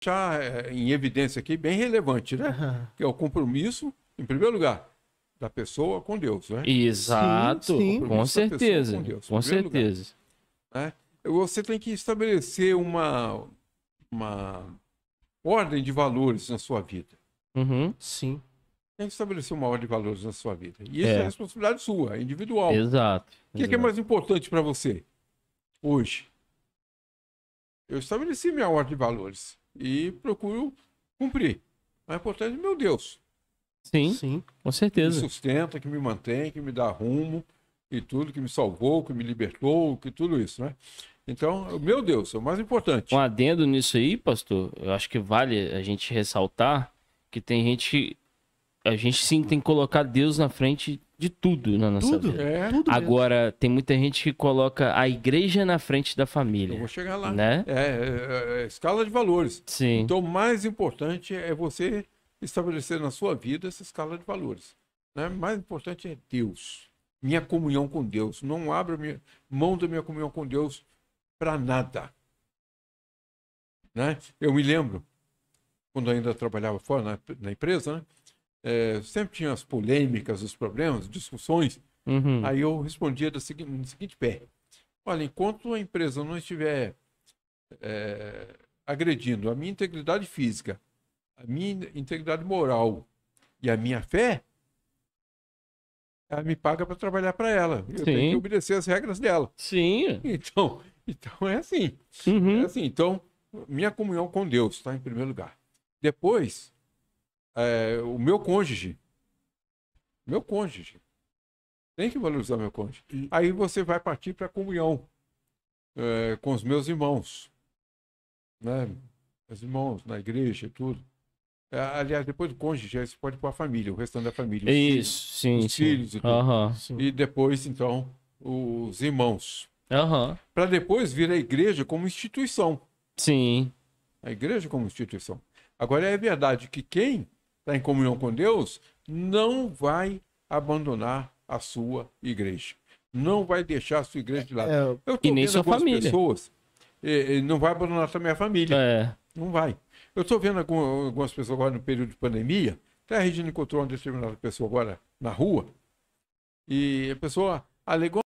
deixar eh, em evidência aqui bem relevante, né? Uhum. Que é o compromisso, em primeiro lugar, da pessoa com Deus, né? Exato, sim, sim. com certeza, com, Deus, com certeza. Lugar, né? Você tem que estabelecer uma, uma ordem de valores na sua vida. Uhum, sim. Tem que estabelecer uma ordem de valores na sua vida. E isso é, é responsabilidade sua, é individual. Exato. O que, exato. É que é mais importante para você hoje? Eu estabeleci minha ordem de valores e procuro cumprir. A importância é meu Deus. Sim, sim, com certeza. Que me sustenta, que me mantém, que me dá rumo e tudo, que me salvou, que me libertou, que tudo isso, né? Então, meu Deus, é o mais importante. Um adendo nisso aí, pastor, eu acho que vale a gente ressaltar que tem gente. A gente sim tem que colocar Deus na frente de tudo na nossa tudo, vida. É, tudo Agora, mesmo. tem muita gente que coloca a igreja na frente da família. Eu vou chegar lá. Né? É, é, é, é escala de valores. Sim. Então, o mais importante é você estabelecer na sua vida essa escala de valores. Né? O mais importante é Deus. Minha comunhão com Deus. Não abra minha, mão da minha comunhão com Deus para nada. Né? Eu me lembro, quando ainda trabalhava fora na, na empresa, né? é, sempre tinha as polêmicas, os problemas, discussões. Uhum. Aí eu respondia do seguinte, no seguinte pé: Olha, enquanto a empresa não estiver é, agredindo a minha integridade física, a minha integridade moral e a minha fé, ela me paga para trabalhar para ela. Eu Sim. tenho que obedecer as regras dela. Sim. Então, então é assim. Uhum. É assim. Então, minha comunhão com Deus está em primeiro lugar. Depois, é, o meu cônjuge. Meu cônjuge. Tem que valorizar meu cônjuge. E... Aí você vai partir para a comunhão é, com os meus irmãos. Né? Os irmãos na igreja, e tudo. É, aliás, depois do cônjuge, aí você pode pôr a família, o restante da família. Isso, filhos, sim. Os sim. filhos e tudo. Uhum, E depois, então, os irmãos. Uhum. Para depois vir a igreja como instituição. Sim. A igreja como instituição. Agora, é verdade que quem está em comunhão com Deus, não vai abandonar a sua igreja. Não vai deixar a sua igreja de lado. É, é eu estou vendo algumas família. pessoas. E, e não vai abandonar também a família. É. Não vai. Eu estou vendo algumas pessoas agora no período de pandemia. Até a Regina encontrou uma determinada pessoa agora na rua. E a pessoa alegou